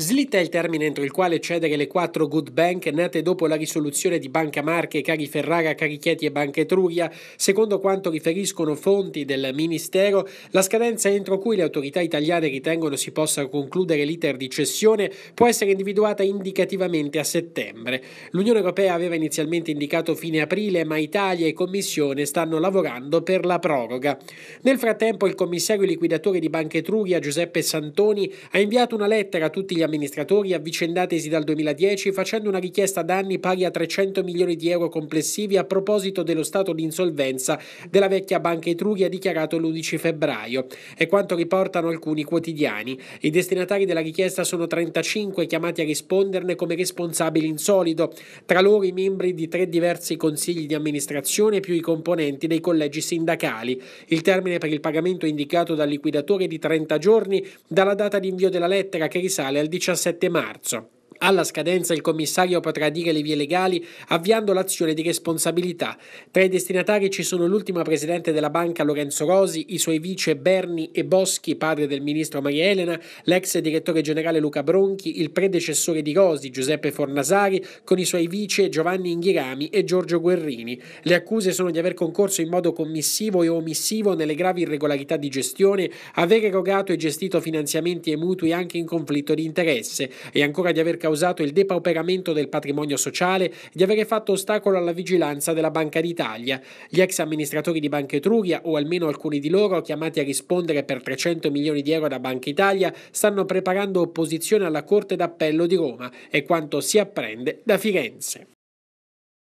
Slitta il termine entro il quale cedere le quattro good bank nate dopo la risoluzione di Banca Marche, Cari Ferrara, Cari Chieti e Banca Etruria. Secondo quanto riferiscono fonti del Ministero, la scadenza entro cui le autorità italiane ritengono si possa concludere l'iter di cessione può essere individuata indicativamente a settembre. L'Unione Europea aveva inizialmente indicato fine aprile, ma Italia e Commissione stanno lavorando per la proroga. Nel frattempo il commissario liquidatore di Banca Etruria, Giuseppe Santoni, ha inviato una lettera a tutti gli amministratori avvicendatesi dal 2010 facendo una richiesta danni pari a 300 milioni di euro complessivi a proposito dello stato di insolvenza della vecchia Banca Etruria dichiarato l'11 febbraio. È quanto riportano alcuni quotidiani. I destinatari della richiesta sono 35 chiamati a risponderne come responsabili in solido, tra loro i membri di tre diversi consigli di amministrazione più i componenti dei collegi sindacali. Il termine per il pagamento è indicato dal liquidatore di 30 giorni dalla data di invio della lettera che risale al 18 17 marzo. Alla scadenza il commissario potrà dire le vie legali avviando l'azione di responsabilità. Tra i destinatari ci sono l'ultima presidente della banca Lorenzo Rosi, i suoi vice Berni e Boschi, padre del ministro Maria Elena, l'ex direttore generale Luca Bronchi, il predecessore di Rosi Giuseppe Fornasari, con i suoi vice Giovanni Inghirami e Giorgio Guerrini. Le accuse sono di aver concorso in modo commissivo e omissivo nelle gravi irregolarità di gestione, aver erogato e gestito finanziamenti e mutui anche in conflitto di interesse e ancora di aver causato causato il depauperamento del patrimonio sociale, di avere fatto ostacolo alla vigilanza della Banca d'Italia. Gli ex amministratori di Banca Etruria, o almeno alcuni di loro, chiamati a rispondere per 300 milioni di euro da Banca Italia, stanno preparando opposizione alla Corte d'Appello di Roma, è quanto si apprende da Firenze.